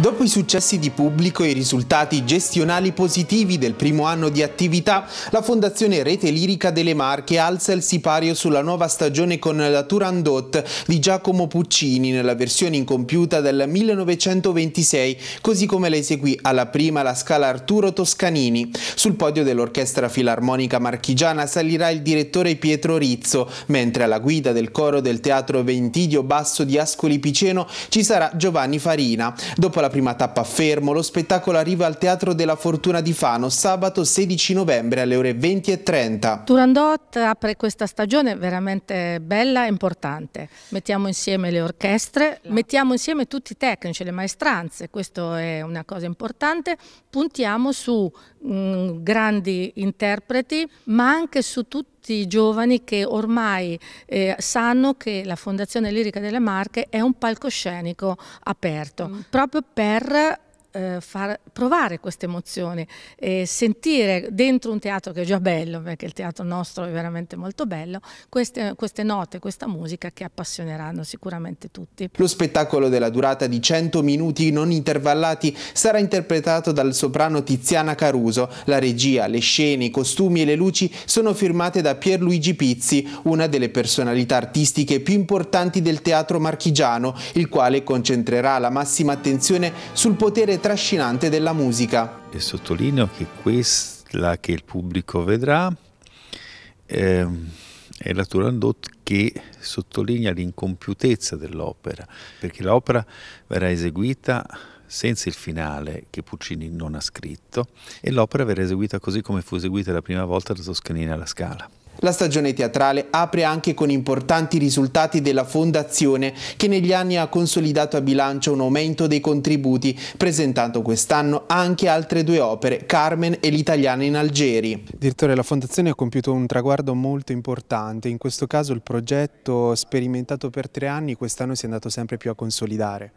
Dopo i successi di pubblico e i risultati gestionali positivi del primo anno di attività, la Fondazione Rete Lirica delle Marche alza il sipario sulla nuova stagione con la Turandot di Giacomo Puccini nella versione incompiuta del 1926, così come la eseguì alla prima la scala Arturo Toscanini. Sul podio dell'Orchestra Filarmonica Marchigiana salirà il direttore Pietro Rizzo, mentre alla guida del coro del Teatro Ventidio Basso di Ascoli Piceno ci sarà Giovanni Farina. Dopo la prima tappa a Fermo, lo spettacolo arriva al Teatro della Fortuna di Fano sabato 16 novembre alle ore 20.30. Turandot apre questa stagione veramente bella e importante. Mettiamo insieme le orchestre, mettiamo insieme tutti i tecnici, le maestranze, questo è una cosa importante. Puntiamo su mh, mm, grandi interpreti, ma anche su tutti tutti i giovani che ormai eh, sanno che la Fondazione Lirica delle Marche è un palcoscenico aperto, mm. proprio per eh, far, provare questa emozione, eh, sentire dentro un teatro che è già bello, perché il teatro nostro è veramente molto bello, queste, queste note, questa musica che appassioneranno sicuramente tutti. Lo spettacolo della durata di 100 minuti non intervallati sarà interpretato dal soprano Tiziana Caruso. La regia, le scene, i costumi e le luci sono firmate da Pierluigi Pizzi, una delle personalità artistiche più importanti del teatro marchigiano, il quale concentrerà la massima attenzione sul potere trascinante della musica. E sottolineo che quella che il pubblico vedrà eh, è la Turandot che sottolinea l'incompiutezza dell'opera, perché l'opera verrà eseguita senza il finale che Puccini non ha scritto e l'opera verrà eseguita così come fu eseguita la prima volta da Toscanini alla Scala. La stagione teatrale apre anche con importanti risultati della Fondazione che negli anni ha consolidato a bilancio un aumento dei contributi, presentando quest'anno anche altre due opere, Carmen e l'italiana in Algeri. Direttore, la Fondazione ha compiuto un traguardo molto importante, in questo caso il progetto sperimentato per tre anni quest'anno si è andato sempre più a consolidare.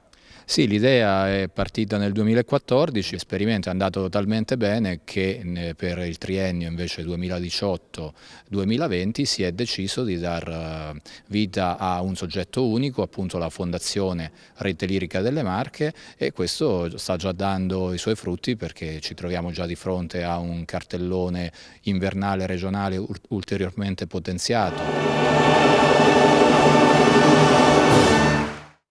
Sì, l'idea è partita nel 2014, l'esperimento è andato talmente bene che eh, per il triennio invece 2018-2020 si è deciso di dar eh, vita a un soggetto unico, appunto la Fondazione Rete Lirica delle Marche e questo sta già dando i suoi frutti perché ci troviamo già di fronte a un cartellone invernale regionale ulteriormente potenziato.